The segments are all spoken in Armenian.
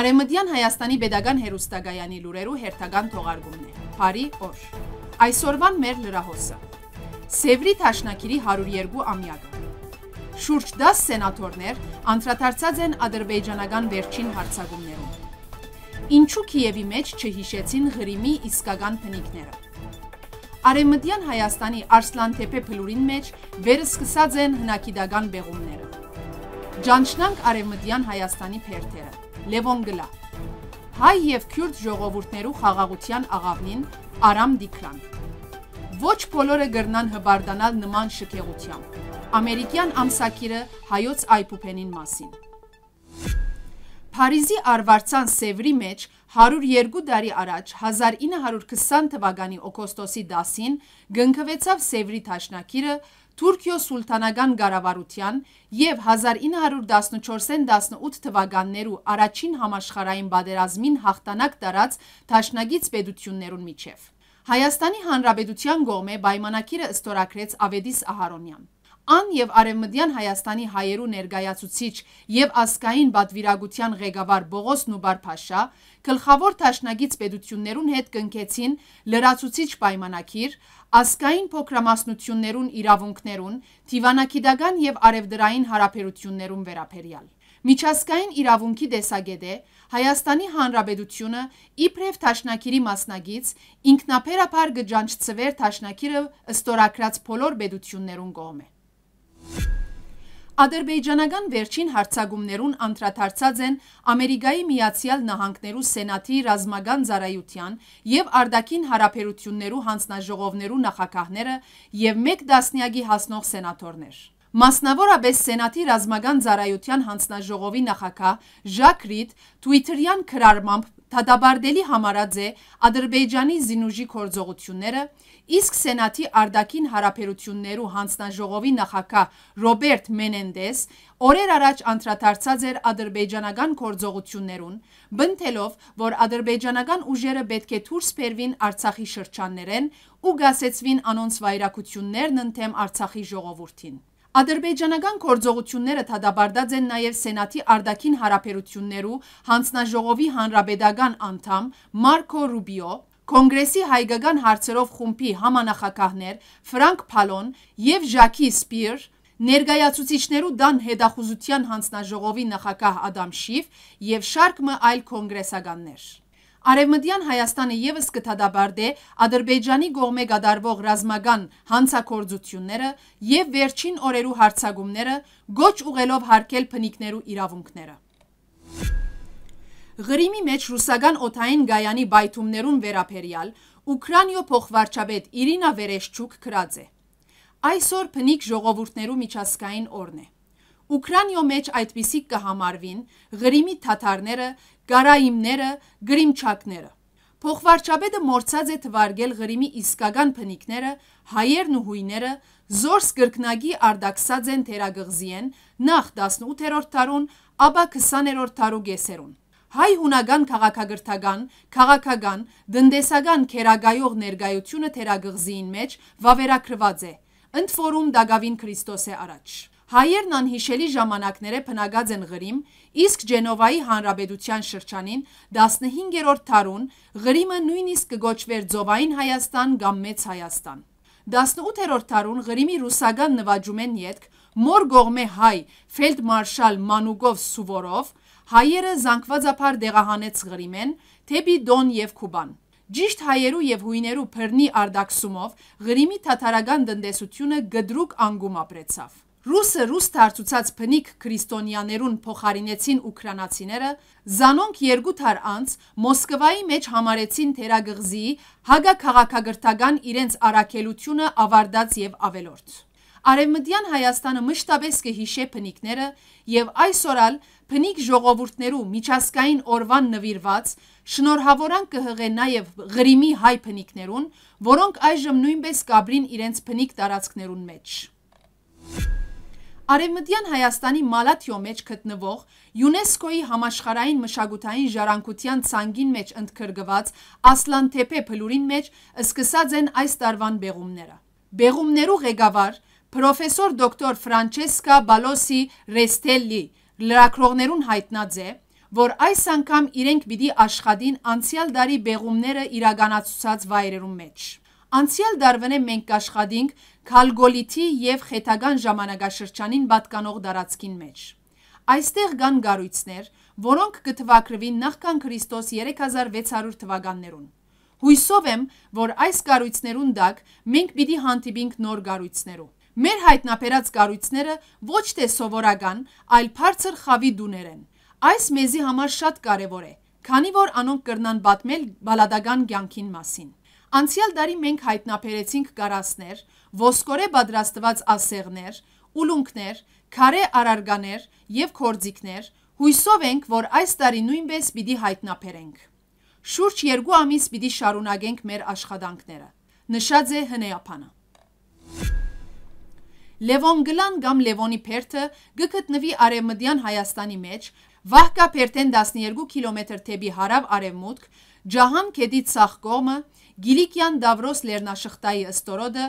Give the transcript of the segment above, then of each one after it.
Արեմդյան Հայաստանի Պետական Հերուստագայանի լուրերու հերթական թողարկումն է։ Բարի օր։ Այսօրվան մեր լրահոսը։ Սևրի Թաշնակիրի 102 ամյակը։ Շուրջ 10 սենատորներ անդրադարձած են ադրբեջանական վերջին հարցակումներում։ Ինչու Կիևի մեջ չհիշեցին Ղրիմի իսկական փնիկները։ Արեմդյան Հայաստանի Արսլանթեփե փլուրին մեջ վերսկսած են հնակիդական բեղումները։ Ջանչնանք Արեմդյան Հայաստանի փերթերը։ Լևոն Գլա։ Հայ եւ քյուրդ ժողովուրդներու խաղաղության աղավնին Արամ Դիքրան։ Ոչ բոլորը գրնան հբարդանալ նման շքեղությամբ։ Ամերիկյան ամսակիրը հայոց այփուփենին մասին։ Փարիզի արվարձան Սևրի մեջ 102 տարի առաջ 1920 թվականի օգոստոսի 10-ին գնքվեցավ Սևրի ճաշնակիրը Թուրքիո սուլտանական կառավարության և 1914-18 թվականներու առաջին համաշխարհային պատերազմին հաղթանակ տարած դաշնակից պետություններուն միջև։ Հայաստանի Հանրապետության կողմէ պայմանագիրը ստորագրեց Ավետիս Ահարոնյան։ Ան եւ Արևմտյան Հայաստանի հայերու ներկայացուցիչ եւ ասկային բատվիրագության ղեկավար Բողոս Նուբարփաշա գլխավոր ճաշնագից պետություններուն հետ կնքեցին լրացուցիչ պայմանագիր ասկային փոքրամասնություններուն իրավունքներուն, դիվանագիտական եւ արևդրային հարաբերություններուն վերաբերյալ։ Միջազգային իրավունքի դեսագետը Հայաստանի Հանրապետությունը իբրև Տաշնակիրի մասնագից ինքնաբերաբար գճանչծվեր Տաշնակիրը ըստորակրած բոլոր պետություններուն կողմ է։ Ադրբեջանական վերջին հարձակումներուն անդրադարձած են Ամերիկայի Միացյալ Նահանգներու Սենատի ռազմական ծառայության եւ արդակին հարաբերություններու հանձնաժողովներու նախակահները եւ մեկ դասնյակի հասնող սենատորներ։ Մասնավորապես Սենատի ռազմական ծառայության հանձնաժողովի նախակահ Ժակ Ռիդ Twitter-յան քրարմամբ Թադաբարդելի համարաձե Ադրբեջանի զինուժի կորձողությունները, իսկ Սենատի արդակին հարաբերություններու հանձնաժողովի նախակահ Ռոբերտ Մենենդես օրեր առաջ անդրադարձած էր ադրբեջանական կորձողություններուն, բնթելով, որ ադրբեջանական ուժերը պետք է դուրս բերվին Արցախի շրջաններեն ու գասեցվին անոնց վայրակություններն ընդեմ Արցախի ժողովրդին։ Ադրբեջանական կորձողությունները թադաբարդած են նաև Սենատի արդակին հարապերություններու հանցնաժողովի հանրաբեդական անդամ Մարկո Ռուբիո, Կոնգրեսի հայգական հարցերով խումբի համանախակահներ Ֆրանկ Փալոն եւ Ժակի Սպիր, ներգայացուցիչներու դան հետախուզության հանձնաժողովի նախակահ Ադամ Շիվ եւ շարք մը այլ կոնգրեսականներ։ Արևմտյան Հայաստանը եւս կթադաբարդե Ադրբեջանի գողմե գադարվող ռազմական հանցակործությունները եւ վերջին օրերու հարցակումները գոչ ուղելով հարկել փնիկներու իրավունքները։ Ղրիմի մեջ ռուսական օթային գայանի բայթումներուն վերապերյալ Ուկրաինո փոխվարչապետ Իրինա Վերեշչուկ քրած է։ Այսօր փնիկ ժողովուրդներու միջազգային օրն է։ Ուկրաինո մեջ այդպիսի կհամարվին Ղրիմի թաթարները գարայիմները, գրիմչակները։ Փոխվարչապետը մորցած է թվարգել Ղրիմի իսկական փնիկները, հայերն ու հույները, զորս կրկնագի արդակսած են թերագղզի են, նախ 18-րդ տարուն, ապա 20-րդ տարու գեսերուն։ Հայ հունական քաղաքագրթական, քաղաքական, դնդեսական քերագայող ներգայությունը թերագղզիին մեջ վավերագրված է։ Ընդ որում Դագավին Քրիստոս է առաջ։ Հայերն անհիշելի ժամանակները փնագած են Ղրիմ, իսկ Ջենովայի հանրապետության շրջանին 15-րդ դարուն Ղրիմը նույնիսկ կոչվեր Ձովային Հայաստան կամ Մեծ Հայաստան։ 18-րդ դարուն Ղրիմի ռուսական նվաճումեն յետք մոր գողմե հայ ֆելդմարշալ Մանուկով Սուվորով հայերը զանգվածափար դեղահանեց Ղրիմեն թեպի Դոն եւ Կուբան։ Ճիշտ հայերու եւ հույներու բռնի արդակսումով Ղրիմի թաթարական դնդեսությունը գդրուկ անգում ապրեցավ։ Ռուսը ռուս դարձուցած փնիկ քրիստոնյաներուն փոխարինեցին ուկրանացիները, զանոնք երկու թար անց Մոսկվայի մեջ համարեցին թերագղզի հագաքաղաքագրթական իրենց առաքելությունը ավարտած եւ ավելորդ։ Արևմտյան Հայաստանը մշտապես կհիշե փնիկները եւ այսօրալ փնիկ ժողովուրդներու միջազգային օրվան նվիրված շնորհավորան կհղե նաեւ Ղրիմի հայ փնիկներուն, որոնք այժմ նույնպես կաբրին իրենց փնիկ տարածքներուն մեջ։ Thank you. Արևմտյան Հայաստանի Մալաթյո մեջ գտնվող ՅՈՒՆԵՍԿՕ-ի համաշխարհային մշակութային ժառանգության ցանգին մեջ ընդգրկված Ասլանթեփե փլուրին մեջ սկսած են այս տարվան բեղումները։ Բեղումներու ղեկավար պրոֆեսոր դոկտոր Ֆրանչեսկա Բալոսի Ռեստելլի լրագրողներուն հայտնած է, որ այս անգամ իրենք պիտի աշխատին անցյալ դարի բեղումները իրականացուցած վայրերում մեջ։ Անցյալ դարվն է մենք աշխատինք Քալգոլիթի եւ Խեթական ժամանակաշրջանին պատկանող դարածքին մեջ։ Այստեղ կան գառույցներ, որոնք կթվակրվին նախքան Քրիստոս 3600 թվականներուն։ Հույսով եմ, որ այս գառույցներուն դակ մենք պիտի հանդիպենք նոր գառույցներով։ Մեր հայտնաբերած գառույցները ոչ թե սովորական, այլ բարձր խավի դուներ են։ Այս մեզի համար շատ կարևոր է, քանի որ անոնք կրնան պատմել բալադական կյանքին մասին։ Անցյալ դարի մենք հայտնաբերեցինք կարասներ, ոսկորե պատրաստված ասեղներ, ուլունքներ, քարե արարգաներ եւ կորձիկներ, հույսով ենք, որ այս տարի նույնպես պիտի հայտնաբերենք։ Շուրջ 2 ամիս պիտի շարունակենք մեր աշխատանքները։ Նշած է հնեապանը։ Լևոն գլան կամ Լևոնի Փերթը գտնվի արևմտյան Հայաստանի մեջ, Վահկա Փերթեն 12 կիլոմետր թեբի հարավ արևմուտք, Ջահան քեդից սահ կողմը Գիլիկյան Դավրոս լեռնաշղթայի ըստորոդը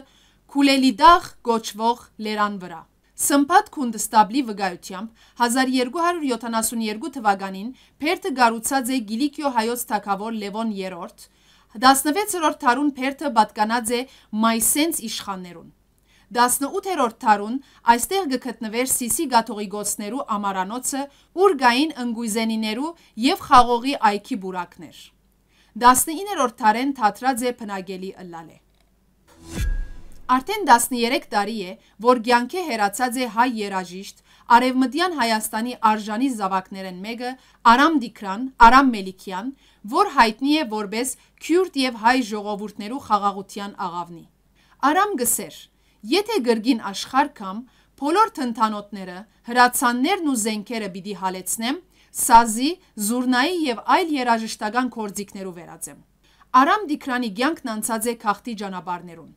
Քուլելիդաղ գոչվող լերան վրա։ Սմփատ Քունդստաբլի վկայությամբ 1272 թվականին Փերթը գառուցած է Գիլիկիո հայոց թագավոր Լևոն III, 16-րդ դարուն Փերթը պատկանած է Մայսենց իշխաններուն։ 18-րդ դարուն այստեղ գտնվեր Սիսի գաթողիկոսներու ամարանոցը, ուր գային ընգույզենիներու եւ խաղողի այքի բուրակներ։ 19-րդ տարեն Թատրաձե փնագելի ըլլալ է։ Արդեն 13 տարի է, որ Գյանքի հերացած է հայ երաժիշտ, Արևմտյան Հայաստանի արժանի զավակներն մեկը Արամ Դիքրան, Արամ Մելիքյան, որ հայտնի է որպես քյուրտ եւ հայ ժողովուրդներու խաղաղության աղավնի։ Արամ գսեր, եթե գրգին աշխարհ կամ բոլոր թնթանոթները, հրացաններն ու զենքերը պիտի հալեցնեմ, սազի, զուրնայի եւ այլ երաժշտական կորձիկներով վերածեմ։ Արամ Դիքրանի ցանկն անցած է քաղտի ճանապարներուն։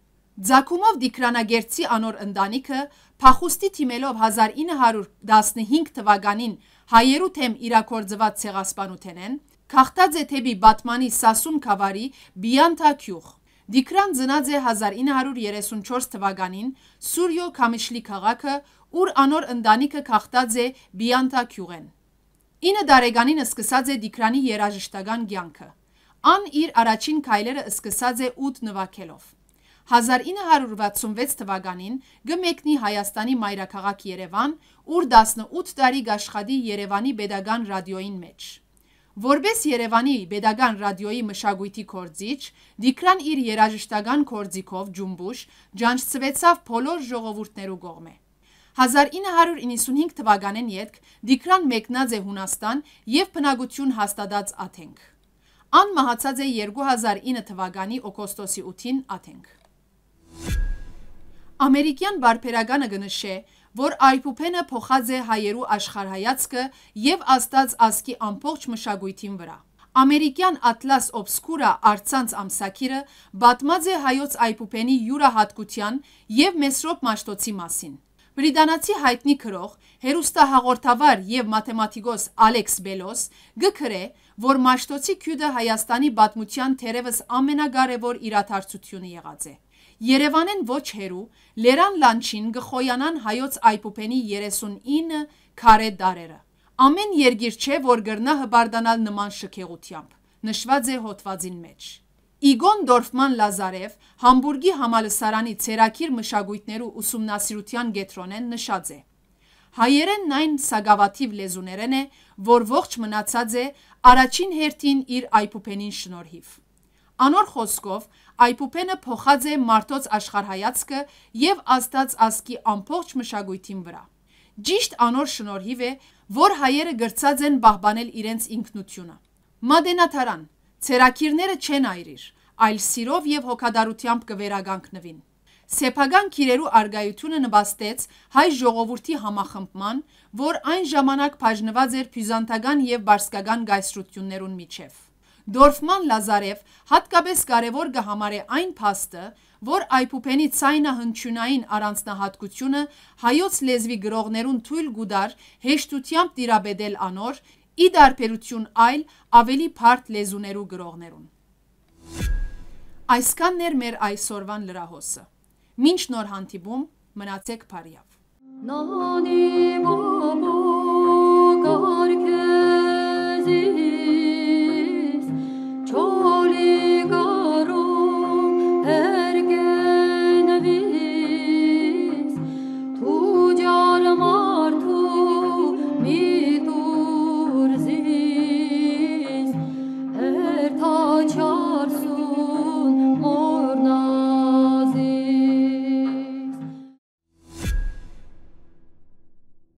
Ձակումով Դիքրանագերցի անոր ընտանիքը փախուստի թիմելով 1915 թվականին հայերու թեմ իրակորձված ցեղասպանութենեն քաղտած է թեպի Բատմանի Սասուն Խավարի Բիանտա քյուղ։ Դիքրան ծնած է 1934 թվականին Սուրյո Կամիշլի քաղաքը, ուր անոր ընտանիքը քաղտած է Բիանտա քյուղեն։ 9 դարեգանին սկսած է Դիկրանի երաժշտական կյանքը։ Ան իր առաջին քայլերը սկսած է 8 նվակելով։ 1966 թվականին գմեկնի Հայաստանի մայրաքաղաք Երևան, ուր 18 տարի գաշխատի Երևանի Պետական ռադիոյին մեջ։ Որպես Երևանի Պետական ռադիոյի մշակույթի կորձիչ, Դիկրան իր երաժշտական կորձիկով Ջումբուշ ջանչցվեցավ բոլոր ժողովուրդներու կողմը։ 1995 թվականեն ետք դիքրան մեկնած է Հունաստան և պնագություն հաստադած աթենք։ Ան մահացած է 2009 թվականի օգոստոսի 8-ին աթենք։ Ամերիկյան բարբերականը գնշե, որ Այփուփենը փոխած է հայերու աշխարհայացքը եւ աստած ասկի ամբողջ մշակույթին վրա։ Ամերիկյան Atlas Obscura արցանց ամսակիրը պատմած է հայոց Այփուփենի յուրահատկության եւ Մեսրոպ Մաշտոցի մասին։ Բրիտանացի հայտնի քրող, հերուստահաղորդավար եւ մաթեմատիկոս Ալեքս Բելոս գկրե, որ Մաշտոցի քյուդը Հայաստանի պատմության թերևս ամենակարևոր իրաթարցությունը եղած է։ Երևանեն ոչ հերու Լերան Լանչին գխոյանան հայոց այփոփենի 39 քարե դարերը։ Ամեն երգիր չէ, որ գրնա հբարդանալ նման շքեղությամբ։ Նշված է հոդվածին մեջ։ Իգոն Դորֆման Լազարև, Համբուրգի համալսարանի ցերակիր մշակույթներու ուսումնասիրության գետրոնեն նշած է. Հայերենն այն սագավաթիվ լեզուներեն է, որ ողջ մնացած է առաջին հերթին իր այփուփենին շնորհիվ։ Անոր խոսքով այփուփենը փոխած է մարդոց աշխարհայացքը եւ աստած ասկի ամբողջ մշակույթին վրա։ Ճիշտ անոր շնորհիվ է, որ հայերը գրծած են բահբանել իրենց ինքնությունը։ Մադենաթարան Ցերակիրները չեն այրիր, այլ սիրով եւ հոգադարությամբ կվերագանքնվին։ Սեփական քիրերու արգայությունը նպաստեց հայ ժողովրդի համախմբման, որ այն ժամանակ բաժնված էր բյուզանդական եւ բարսկական գայսրություններուն միջև։ Դորֆման Լազարև հատկապես կարևոր կհամարե այն փաստը, որ Այփուփենի ցայնահնչյունային առանձնահատկությունը հայոց լեզվի գրողներուն թույլ գուդար հեշտությամբ տիրաբեդել անոր ի դարբերություն այլ ավելի բարդ լեզուներու գրողներուն։ Այսքանն էր մեր այսօրվան լրահոսը։ Մինչ նոր հանդիպում, մնացեք բարիավ։ Նանի մամու